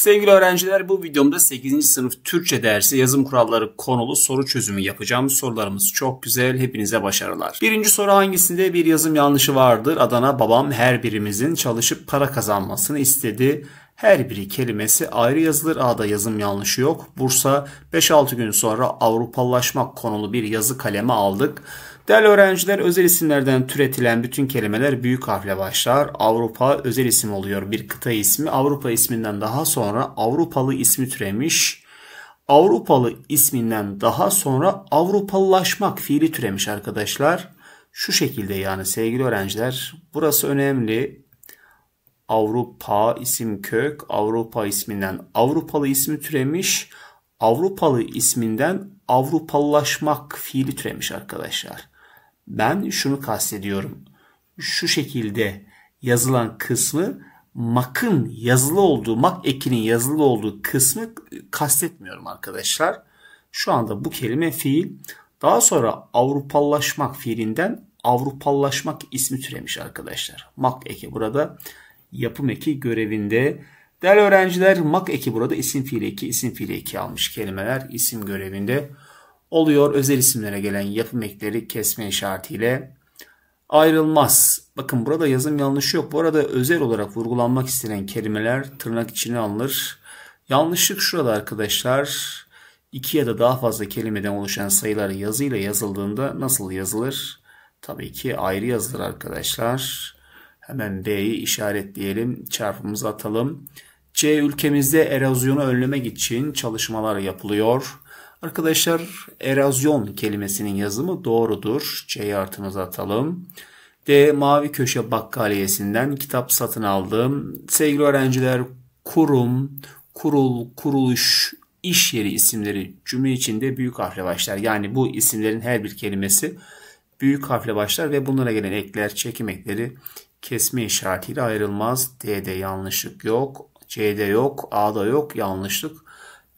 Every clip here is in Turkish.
Sevgili öğrenciler bu videomda 8. sınıf Türkçe dersi yazım kuralları konulu soru çözümü yapacağım. Sorularımız çok güzel. Hepinize başarılar. Birinci soru hangisinde bir yazım yanlışı vardır? Adana babam her birimizin çalışıp para kazanmasını istedi. Her biri kelimesi ayrı yazılır. A'da yazım yanlışı yok. Bursa 5-6 gün sonra Avrupalılaşmak konulu bir yazı kaleme aldık. Değerli öğrenciler özel isimlerden türetilen bütün kelimeler büyük harfle başlar. Avrupa özel isim oluyor. Bir kıta ismi. Avrupa isminden daha sonra Avrupalı ismi türemiş. Avrupalı isminden daha sonra Avrupalılaşmak fiili türemiş arkadaşlar. Şu şekilde yani sevgili öğrenciler. Burası önemli. Avrupa isim kök. Avrupa isminden Avrupalı ismi türemiş. Avrupalı isminden Avrupalılaşmak fiili türemiş arkadaşlar. Ben şunu kastediyorum. Şu şekilde yazılan kısmı makın yazılı olduğu, mak ekinin yazılı olduğu kısmı kastetmiyorum arkadaşlar. Şu anda bu kelime fiil. Daha sonra Avrupallaşmak fiilinden Avrupallaşmak ismi türemiş arkadaşlar. Mak eki burada yapım eki görevinde. Değerli öğrenciler mak eki burada isim fiil eki, isim fiil eki almış kelimeler isim görevinde oluyor. Özel isimlere gelen yapım ekleri kesme işaretiyle ayrılmaz. Bakın burada yazım yanlışı yok. Bu arada özel olarak vurgulanmak istenen kelimeler tırnak içine alınır. Yanlışlık şurada arkadaşlar. İki ya da daha fazla kelimeden oluşan sayılar yazıyla yazıldığında nasıl yazılır? Tabii ki ayrı yazılır arkadaşlar. Hemen B'yi işaretleyelim. Çarpımızı atalım. C ülkemizde erozyonu önlemek için çalışmalar yapılıyor. Arkadaşlar erozyon kelimesinin yazımı doğrudur. C artımıza atalım. D. Mavi Köşe Bakkaliyesi'nden kitap satın aldım. Sevgili öğrenciler kurum, kurul, kuruluş, iş yeri isimleri cümle içinde büyük harfle başlar. Yani bu isimlerin her bir kelimesi büyük harfle başlar ve bunlara gelen ekler, çekim ekleri kesme işaretiyle ayrılmaz. D'de yanlışlık yok, C'de yok, A'da yok yanlışlık.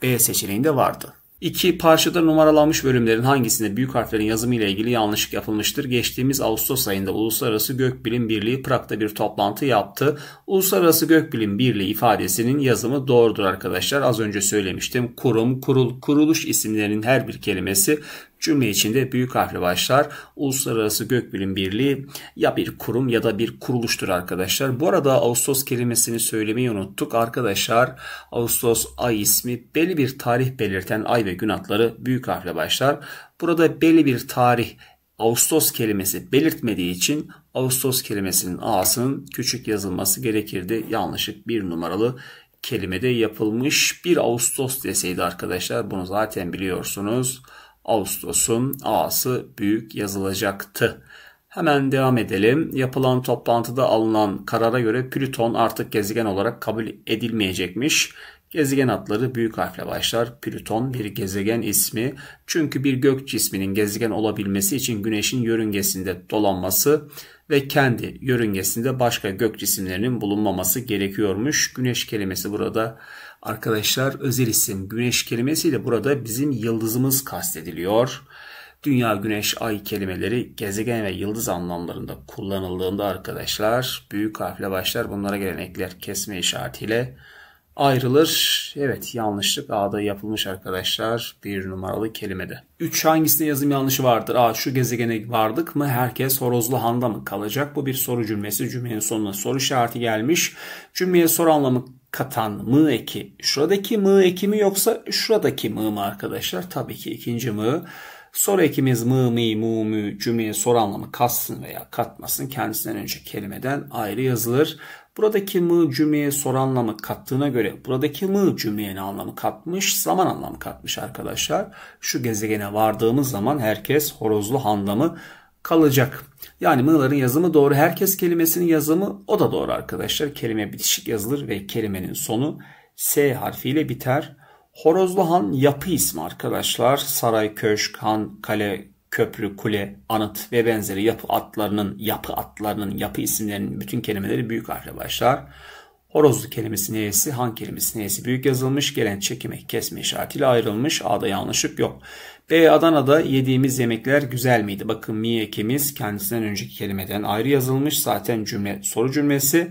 B seçeneğinde vardı. İki Parçada numaralanmış bölümlerin hangisinde büyük harflerin yazımı ile ilgili yanlışlık yapılmıştır? Geçtiğimiz Ağustos ayında Uluslararası Gökbilim Birliği Prag'da bir toplantı yaptı. Uluslararası Gökbilim Birliği ifadesinin yazımı doğrudur arkadaşlar. Az önce söylemiştim. Kurum, kurul, kuruluş isimlerinin her bir kelimesi Cümle içinde büyük harfle başlar. Uluslararası Gökbilim Birliği ya bir kurum ya da bir kuruluştur arkadaşlar. Bu arada Ağustos kelimesini söylemeyi unuttuk. Arkadaşlar Ağustos ay ismi belli bir tarih belirten ay ve gün adları büyük harfle başlar. Burada belli bir tarih Ağustos kelimesi belirtmediği için Ağustos kelimesinin A'sının küçük yazılması gerekirdi. Yanlışlık bir numaralı kelimede yapılmış. bir Ağustos deseydi arkadaşlar bunu zaten biliyorsunuz. Ağustos'un A'sı büyük yazılacaktı. Hemen devam edelim. Yapılan toplantıda alınan karara göre Plüton artık gezegen olarak kabul edilmeyecekmiş. Gezegen adları büyük harfle başlar. Plüton bir gezegen ismi. Çünkü bir gök cisminin gezegen olabilmesi için güneşin yörüngesinde dolanması ve kendi yörüngesinde başka gök cisimlerinin bulunmaması gerekiyormuş. Güneş kelimesi burada arkadaşlar özel isim güneş kelimesiyle burada bizim yıldızımız kastediliyor. Dünya, güneş, ay kelimeleri gezegen ve yıldız anlamlarında kullanıldığında arkadaşlar büyük harfle başlar. Bunlara gelen ekler kesme işaretiyle ayrılır. Evet yanlışlık A'da yapılmış arkadaşlar bir numaralı kelimede. 3 hangisinde yazım yanlışı vardır? A şu gezegene vardık mı herkes horozlu handa mı kalacak? Bu bir soru cümlesi. Cümlenin sonuna soru işareti gelmiş. Cümleye soru anlamı katan mı eki şuradaki mı eki mi yoksa şuradaki mı mı arkadaşlar? Tabii ki ikinci mı. Soru ekimiz mı mı mu mu cümleye soru anlamı katsın veya katmasın kendisinden önce kelimeden ayrı yazılır. Buradaki mı cümleye soru anlamı kattığına göre buradaki mı cümleye ne anlamı katmış? Zaman anlamı katmış arkadaşlar. Şu gezegene vardığımız zaman herkes horozlu handamı kalacak. Yani mı'ların yazımı doğru. Herkes kelimesinin yazımı o da doğru arkadaşlar. Kelime bitişik yazılır ve kelimenin sonu S harfiyle biter. Horozlu Han yapı ismi arkadaşlar. Saray, köşk, han, kale, köprü, kule, anıt ve benzeri yapı atlarının, yapı atlarının, yapı isimlerinin bütün kelimeleri büyük harfle başlar. Horozlu kelimesi neyesi, han kelimesi neyesi büyük yazılmış, gelen çekime, kesme işaretiyle ayrılmış, A'da yanlışlık yok. B. Adana'da yediğimiz yemekler güzel miydi? Bakın mi ekimiz kendisinden önceki kelimeden ayrı yazılmış. Zaten cümle soru cümlesi.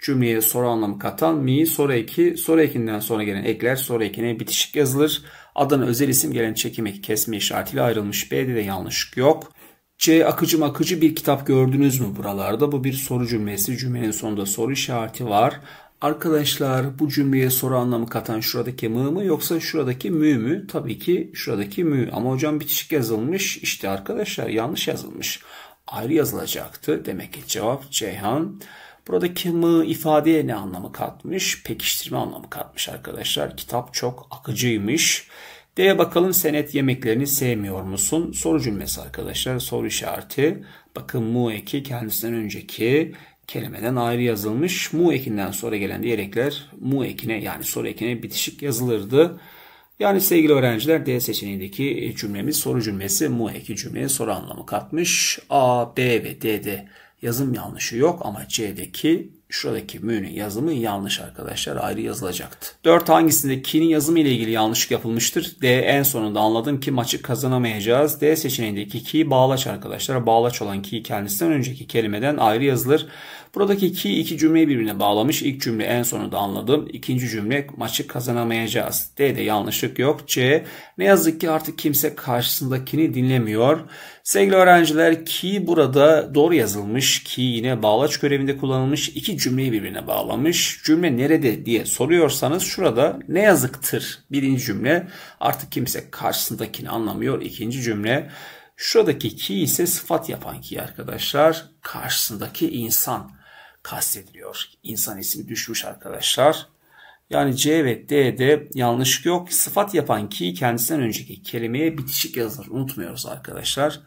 Cümleye soru anlamı katan mi soru eki, soru ekinden sonra gelen ekler soru ekine bitişik yazılır adına özel isim gelen çekimi kesme işaretiyle ayrılmış. B'de de yanlışlık yok. C akıcı makıcı bir kitap gördünüz mü buralarda? Bu bir soru cümlesi. Cümlenin sonunda soru işareti var. Arkadaşlar bu cümleye soru anlamı katan şuradaki mı mı yoksa şuradaki mü mü? Tabii ki şuradaki mü ama hocam bitişik yazılmış. İşte arkadaşlar yanlış yazılmış. Ayrı yazılacaktı. Demek ki cevap Ceyhan. Buradaki mı ifadeye ne anlamı katmış? Pekiştirme anlamı katmış arkadaşlar. Kitap çok akıcıymış. D'ye bakalım senet yemeklerini sevmiyor musun? Soru cümlesi arkadaşlar. Soru işareti. Bakın mu eki kendisinden önceki kelimeden ayrı yazılmış. Mu ekinden sonra gelen diğer ekler mu ekine yani soru ekine bitişik yazılırdı. Yani sevgili öğrenciler D seçeneğindeki cümlemiz soru cümlesi mu eki cümleye soru anlamı katmış. A, B ve D'de Yazım yanlışı yok ama C'deki şuradaki mü'nün yazımı yanlış arkadaşlar. Ayrı yazılacaktı. 4 hangisinde ki'nin yazımı ile ilgili yanlışlık yapılmıştır? D en sonunda anladım ki maçı kazanamayacağız. D seçeneğindeki ki bağlaç arkadaşlar. Bağlaç olan ki kendisinden önceki kelimeden ayrı yazılır. Buradaki iki, iki cümleyi birbirine bağlamış. İlk cümle en sonunda anladım. İkinci cümle maçı kazanamayacağız. D'de yanlışlık yok. C ne yazık ki artık kimse karşısındakini dinlemiyor. Sevgili öğrenciler ki burada doğru yazılmış ki yine bağlaç görevinde kullanılmış iki cümleyi birbirine bağlamış. Cümle nerede diye soruyorsanız şurada ne yazıktır birinci cümle artık kimse karşısındakini anlamıyor ikinci cümle. Şuradaki ki ise sıfat yapan ki arkadaşlar karşısındaki insan kastediliyor. İnsan ismi düşmüş arkadaşlar. Yani C ve D'de yanlış yok. Sıfat yapan ki kendisinden önceki kelimeye bitişik yazılır. Unutmuyoruz arkadaşlar.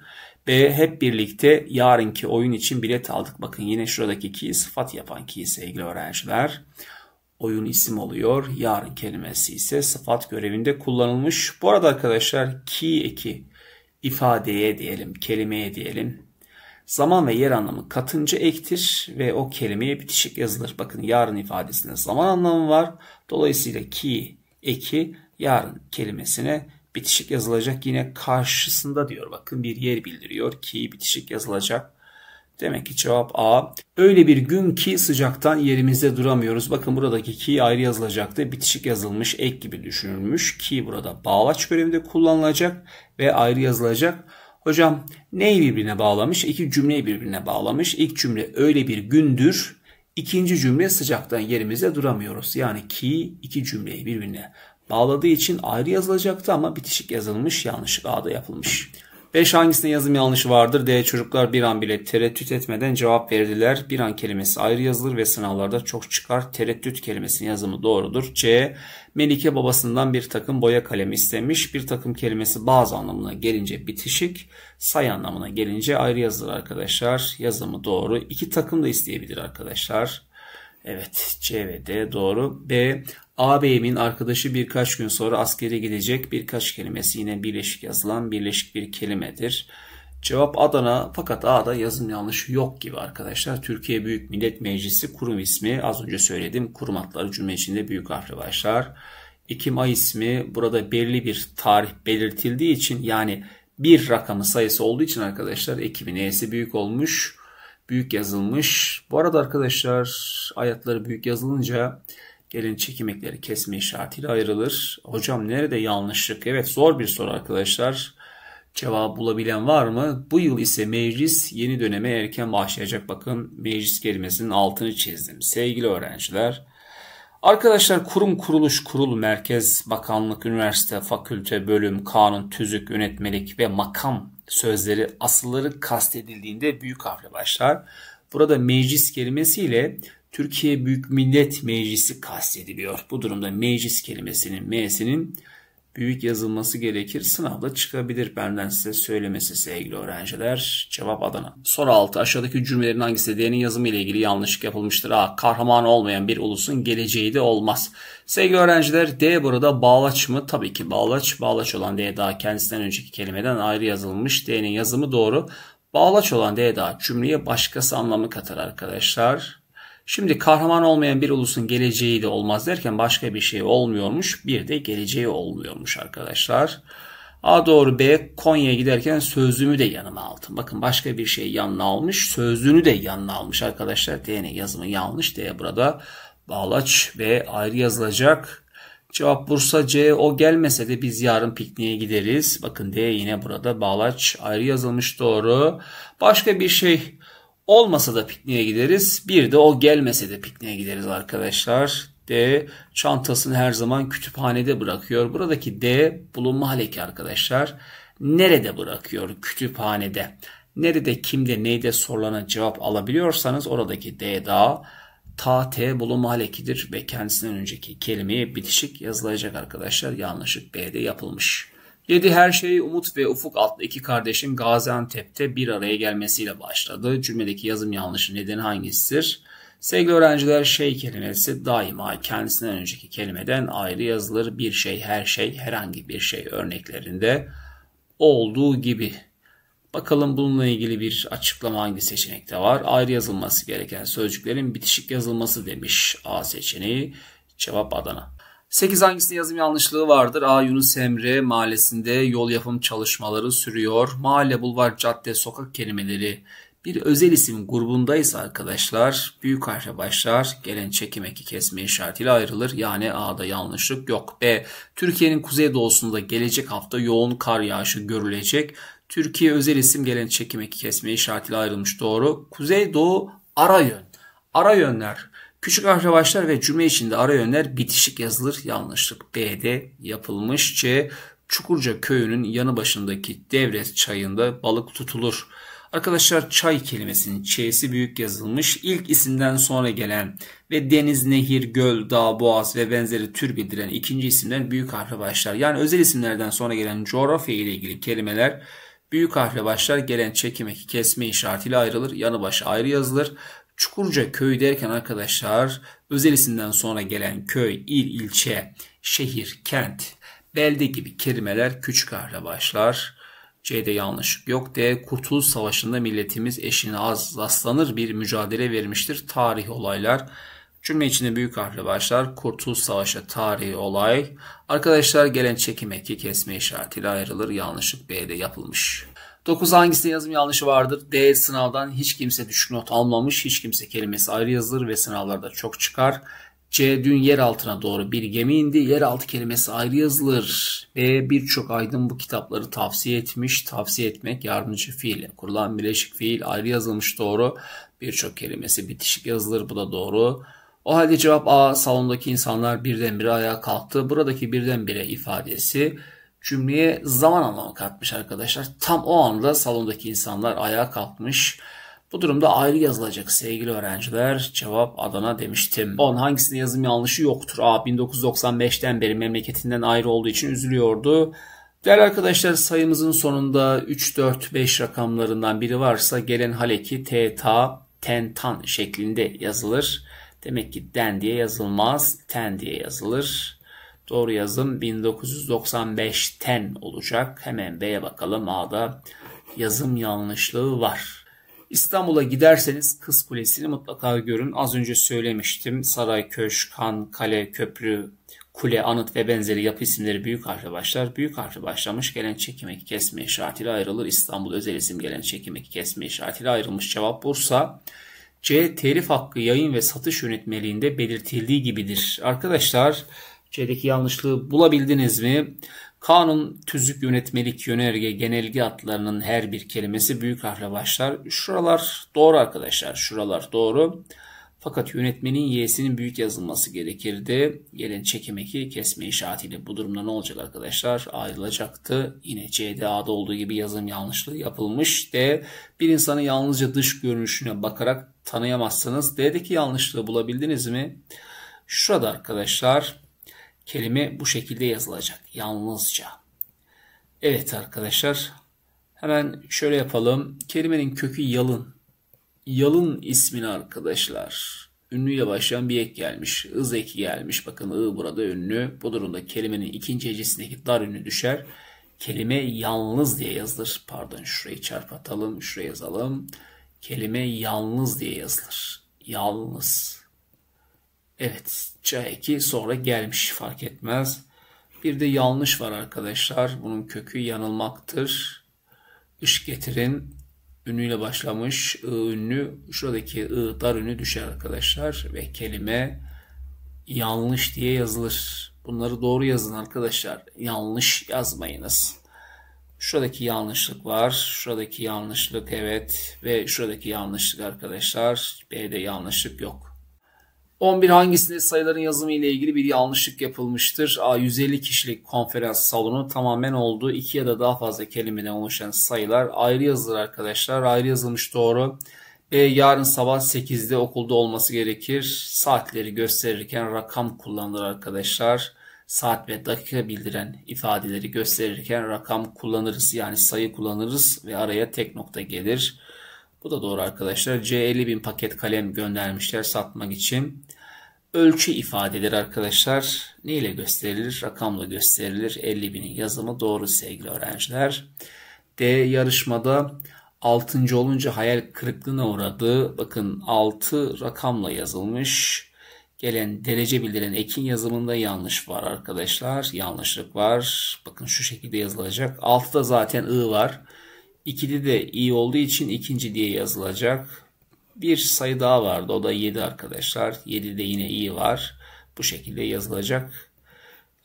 B hep birlikte yarınki oyun için bilet aldık. Bakın yine şuradaki ki sıfat yapan ki sevgili öğrenciler. Oyun isim oluyor. Yarın kelimesi ise sıfat görevinde kullanılmış. Bu arada arkadaşlar ki eki ifadeye diyelim, kelimeye diyelim Zaman ve yer anlamı katınca ektir ve o kelimeye bitişik yazılır. Bakın yarın ifadesinde zaman anlamı var. Dolayısıyla ki eki yarın kelimesine bitişik yazılacak. Yine karşısında diyor bakın bir yer bildiriyor ki bitişik yazılacak. Demek ki cevap A. Öyle bir gün ki sıcaktan yerimizde duramıyoruz. Bakın buradaki ki ayrı yazılacaktı. Bitişik yazılmış ek gibi düşünülmüş. Ki burada bağlaç bölümünde kullanılacak ve ayrı yazılacak. Hocam neyi birbirine bağlamış? İki cümleyi birbirine bağlamış. İlk cümle öyle bir gündür. İkinci cümle sıcaktan yerimize duramıyoruz. Yani ki iki cümleyi birbirine bağladığı için ayrı yazılacaktı ama bitişik yazılmış yanlışlıkla da yapılmış. 5. Hangisinde yazım yanlışı vardır? D. Çocuklar bir an bile tereddüt etmeden cevap verdiler. Bir an kelimesi ayrı yazılır ve sınavlarda çok çıkar. Tereddüt kelimesinin yazımı doğrudur. C. Melike babasından bir takım boya kalemi istemiş. Bir takım kelimesi bazı anlamına gelince bitişik. sayı anlamına gelince ayrı yazılır arkadaşlar. Yazımı doğru. İki takım da isteyebilir arkadaşlar. Evet C ve D doğru. B. Ağabeyimin arkadaşı birkaç gün sonra askere gidecek birkaç kelimesi yine birleşik yazılan birleşik bir kelimedir. Cevap Adana fakat A'da yazım yanlışı yok gibi arkadaşlar. Türkiye Büyük Millet Meclisi kurum ismi az önce söyledim. Kurum adları cümle içinde büyük harfle başlar. Ekim ay ismi burada belli bir tarih belirtildiği için yani bir rakamı sayısı olduğu için arkadaşlar Ekim'in E'si büyük olmuş büyük yazılmış. Bu arada arkadaşlar ayetleri büyük yazılınca gelin çekimekleri kesme işaretiyle ayrılır. Hocam nerede yanlışlık? Evet zor bir soru arkadaşlar. Cevap bulabilen var mı? Bu yıl ise meclis yeni döneme erken başlayacak. Bakın meclis kelimesinin altını çizdim. Sevgili öğrenciler. Arkadaşlar kurum, kuruluş, kurul, merkez, bakanlık, üniversite, fakülte, bölüm, kanun, tüzük, yönetmelik ve makam sözleri asılları kastedildiğinde büyük hafle başlar. Burada meclis kelimesiyle Türkiye Büyük Millet Meclisi kastediliyor. Bu durumda meclis kelimesinin M'sinin büyük yazılması gerekir. Sınavda çıkabilir benden size söylemesi sevgili öğrenciler. Cevap Adana. Soru 6. Aşağıdaki cümlelerin hangisi D'nin yazımı ile ilgili yanlışlık yapılmıştır? A. Kahraman olmayan bir ulusun geleceği de olmaz. Sevgili öğrenciler D burada bağlaç mı? Tabii ki bağlaç. Bağlaç olan D daha kendisinden önceki kelimeden ayrı yazılmış. D'nin yazımı doğru. Bağlaç olan D daha cümleye başkası anlamı katar arkadaşlar. Şimdi kahraman olmayan bir ulusun geleceği de olmaz derken başka bir şey olmuyormuş. Bir de geleceği olmuyormuş arkadaşlar. A doğru B Konya'ya giderken sözlüğümü de yanıma aldım. Bakın başka bir şey yanına almış. Sözlüğünü de yanına almış arkadaşlar. D yazımı yanlış. D burada bağlaç ve ayrı yazılacak. Cevap Bursa C o gelmese de biz yarın pikniğe gideriz. Bakın D yine burada bağlaç ayrı yazılmış doğru. Başka bir şey Olmasa da pikniğe gideriz. Bir de o gelmese de pikniğe gideriz arkadaşlar. D çantasını her zaman kütüphanede bırakıyor. Buradaki D bulunma haleki arkadaşlar. Nerede bırakıyor? Kütüphanede. Nerede, kimde, neyde sorulana cevap alabiliyorsanız oradaki D da ta t bulunma halekidir ve kendisinden önceki kelimeye bitişik yazılacak arkadaşlar. Yanlışlık B'de yapılmış. Yedi her şey Umut ve Ufuk adlı iki kardeşin Gaziantep'te bir araya gelmesiyle başladı. Cümledeki yazım yanlışı nedeni hangisidir? Sevgili öğrenciler şey kelimesi daima kendisinden önceki kelimeden ayrı yazılır. Bir şey, her şey, herhangi bir şey örneklerinde olduğu gibi. Bakalım bununla ilgili bir açıklama hangi seçenekte var? Ayrı yazılması gereken sözcüklerin bitişik yazılması demiş A seçeneği. Cevap Adana. 8 hangisinde yazım yanlışlığı vardır? A. Yunus Emre mahallesinde yol yapım çalışmaları sürüyor. Mahalle, bulvar, cadde, sokak kelimeleri bir özel isim grubundayız arkadaşlar büyük harfe başlar. Gelen çekim eki kesme işaretiyle ayrılır. Yani A'da yanlışlık yok. B. Türkiye'nin kuzeydoğusunda gelecek hafta yoğun kar yağışı görülecek. Türkiye özel isim gelen çekim eki kesme işaretiyle ayrılmış. Doğru. Kuzeydoğu ara yön. Ara yönler Küçük harfle başlar ve cümle içinde ara yönler bitişik yazılır. Yanlışlık b'de yapılmış. C. Çukurca köyünün yanı başındaki devre çayında balık tutulur. Arkadaşlar çay kelimesinin ç'si büyük yazılmış. İlk isimden sonra gelen ve deniz, nehir, göl, dağ, boğaz ve benzeri tür bildiren ikinci isimden büyük harfle başlar. Yani özel isimlerden sonra gelen coğrafya ile ilgili kelimeler büyük harfle başlar. Gelen çekimeki eki kesme işaretiyle ayrılır. Yanı başı ayrı yazılır. Çukurca köy derken arkadaşlar özel isimden sonra gelen köy, il, ilçe, şehir, kent, belde gibi kelimeler küçük harfle başlar. C'de yanlışlık yok. D. Kurtuluş Savaşı'nda milletimiz eşine az rastlanır bir mücadele vermiştir. Tarihi olaylar. Cümle içinde büyük harfle başlar. Kurtuluş Savaşı tarihi olay. Arkadaşlar gelen çekime ki kesme işaretiyle ayrılır. Yanlışlık B'de yapılmış. 9 hangisinde yazım yanlışı vardır? D sınavdan hiç kimse düşük not almamış, hiç kimse kelimesi ayrı yazılır ve sınavlarda çok çıkar. C dün yer altına doğru bir gemi indi. Yeraltı kelimesi ayrı yazılır. B birçok aydın bu kitapları tavsiye etmiş. Tavsiye etmek yardımcı fiil. Kurulan bileşik fiil ayrı yazılmış doğru. Birçok kelimesi bitişik yazılır. Bu da doğru. O halde cevap A. Salondaki insanlar birdenbire ayağa kalktı. Buradaki birdenbire ifadesi cümleye zaman anlamı katmış arkadaşlar. Tam o anda salondaki insanlar ayağa kalkmış. Bu durumda ayrı yazılacak sevgili öğrenciler. Cevap Adana demiştim. 10. Hangisinde yazım yanlışı yoktur? A. 1995'ten beri memleketinden ayrı olduğu için üzülüyordu. Değerli arkadaşlar sayımızın sonunda 3, 4, 5 rakamlarından biri varsa gelen haleki T, Ta, Ten, Tan şeklinde yazılır. Demek ki den diye yazılmaz, ten diye yazılır. Doğru yazım 1995'ten olacak. Hemen B'ye bakalım. A'da yazım yanlışlığı var. İstanbul'a giderseniz Kız Kulesi'ni mutlaka görün. Az önce söylemiştim. Saray, Köşk, Han, Kale, Köprü, Kule, Anıt ve benzeri yapı isimleri büyük harfle başlar. Büyük harfle başlamış gelen çekim eki kesme işaretiyle ayrılır. İstanbul özel isim gelen çekim eki kesme işaretiyle ayrılmış cevap Bursa. C. Telif hakkı yayın ve satış yönetmeliğinde belirtildiği gibidir. Arkadaşlar Türkçedeki yanlışlığı bulabildiniz mi? Kanun, tüzük, yönetmelik, yönerge, genelge adlarının her bir kelimesi büyük harfle başlar. Şuralar doğru arkadaşlar. Şuralar doğru. Fakat yönetmenin y'sinin büyük yazılması gerekirdi. Gelen çekim eki kesme işaretiyle bu durumda ne olacak arkadaşlar? Ayrılacaktı. Yine CDA'da olduğu gibi yazım yanlışlığı yapılmış. D. Bir insanı yalnızca dış görünüşüne bakarak tanıyamazsınız. D'deki yanlışlığı bulabildiniz mi? Şurada arkadaşlar Kelime bu şekilde yazılacak. Yalnızca. Evet arkadaşlar. Hemen şöyle yapalım. Kelimenin kökü yalın. Yalın ismini arkadaşlar. Ünlüyle başlayan bir ek gelmiş. Iz eki gelmiş. Bakın ı burada ünlü. Bu durumda kelimenin ikinci hecesindeki dar ünlü düşer. Kelime yalnız diye yazılır. Pardon şurayı çarpatalım. Şuraya yazalım. Kelime yalnız diye yazılır. Yalnız. Evet C2 sonra gelmiş fark etmez. Bir de yanlış var arkadaşlar. Bunun kökü yanılmaktır. Iş getirin ünlüyle başlamış. I ünlü şuradaki I dar ünlü düşer arkadaşlar. Ve kelime yanlış diye yazılır. Bunları doğru yazın arkadaşlar. Yanlış yazmayınız. Şuradaki yanlışlık var. Şuradaki yanlışlık evet. Ve şuradaki yanlışlık arkadaşlar. B'de yanlışlık yok. 11 hangisinde sayıların yazımı ile ilgili bir yanlışlık yapılmıştır? A. 150 kişilik konferans salonu tamamen oldu. İki ya da daha fazla kelimeden oluşan sayılar ayrı yazılır arkadaşlar. Ayrı yazılmış doğru. B. Yarın sabah 8'de okulda olması gerekir. Saatleri gösterirken rakam kullanılır arkadaşlar. Saat ve dakika bildiren ifadeleri gösterirken rakam kullanırız. Yani sayı kullanırız ve araya tek nokta gelir. Bu da doğru arkadaşlar. C 50 bin paket kalem göndermişler satmak için. Ölçü ifadeleri arkadaşlar ne ile gösterilir? Rakamla gösterilir. 50 binin yazımı doğru sevgili öğrenciler. D yarışmada 6. olunca hayal kırıklığına uğradı. Bakın 6 rakamla yazılmış. Gelen derece bildiren ekin yazımında yanlış var arkadaşlar. Yanlışlık var. Bakın şu şekilde yazılacak. 6'da zaten I var. İkili de i olduğu için ikinci diye yazılacak. Bir sayı daha vardı. O da 7 arkadaşlar. 7 de yine i var. Bu şekilde yazılacak.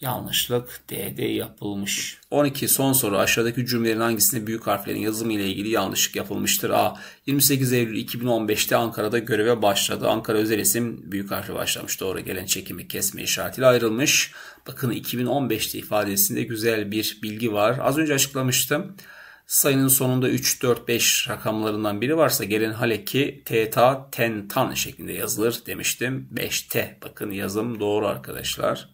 Yanlışlık D'de yapılmış. 12. Son soru. Aşağıdaki cümlelerin hangisinde büyük harflerin yazımı ile ilgili yanlışlık yapılmıştır? A. 28 Eylül 2015'te Ankara'da göreve başladı. Ankara özel isim büyük harfle başlamış. Doğru gelen çekimi kesme işaretiyle ayrılmış. Bakın 2015'te ifadesinde güzel bir bilgi var. Az önce açıklamıştım sayının sonunda 3, 4, 5 rakamlarından biri varsa gelin hele ki teta tentan şeklinde yazılır demiştim. 5T bakın yazım doğru arkadaşlar.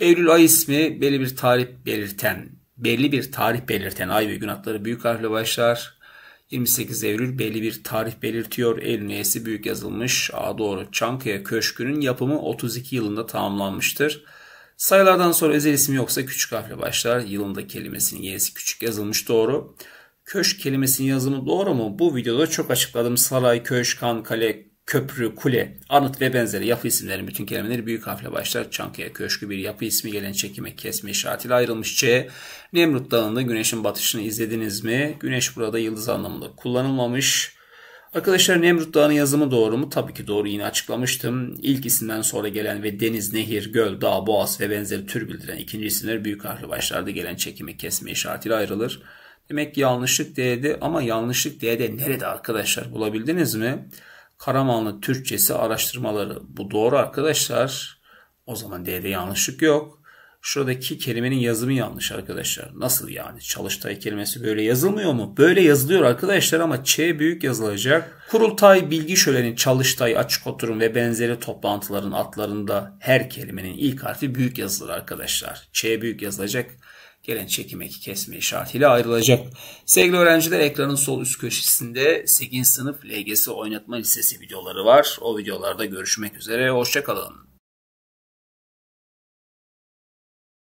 Eylül ay ismi belli bir tarih belirten, belli bir tarih belirten ay ve gün adları büyük harfle başlar. 28 Eylül belli bir tarih belirtiyor. Eylül neyesi büyük yazılmış. A doğru. Çankaya Köşkü'nün yapımı 32 yılında tamamlanmıştır. Sayılardan sonra özel isim yoksa küçük harfle başlar. Yılında kelimesinin y'si küçük yazılmış doğru. Köşk kelimesinin yazımı doğru mu? Bu videoda çok açıkladım. Saray, köşk, kan, kale, köprü, kule, anıt ve benzeri yapı isimlerin bütün kelimeleri büyük harfle başlar. Çankaya Köşkü bir yapı ismi gelen çekime kesme işaretiyle ayrılmış C. Nemrut Dağı'nda güneşin batışını izlediniz mi? Güneş burada yıldız anlamında kullanılmamış. Arkadaşlar Nemrut Dağı'nın yazımı doğru mu? Tabii ki doğru yine açıklamıştım. İlk isimden sonra gelen ve deniz, nehir, göl, dağ, boğaz ve benzeri tür bildiren ikinci isimler büyük harfli başlarda gelen çekimi kesme işaretiyle ayrılır. Demek yanlışlık D'de ama yanlışlık D'de nerede arkadaşlar bulabildiniz mi? Karamanlı Türkçesi araştırmaları. Bu doğru arkadaşlar. O zaman D'de yanlışlık yok. Şuradaki kelimenin yazımı yanlış arkadaşlar. Nasıl yani? Çalıştay kelimesi böyle yazılmıyor mu? Böyle yazılıyor arkadaşlar ama Ç büyük yazılacak. Kurultay, bilgi şöleni, çalıştay, açık oturum ve benzeri toplantıların adlarında her kelimenin ilk harfi büyük yazılır arkadaşlar. Ç büyük yazılacak. Gelen çekim eki kesme işaretiyle ayrılacak. Sevgili öğrenciler ekranın sol üst köşesinde 8. sınıf LGS oynatma lisesi videoları var. O videolarda görüşmek üzere. Hoşçakalın.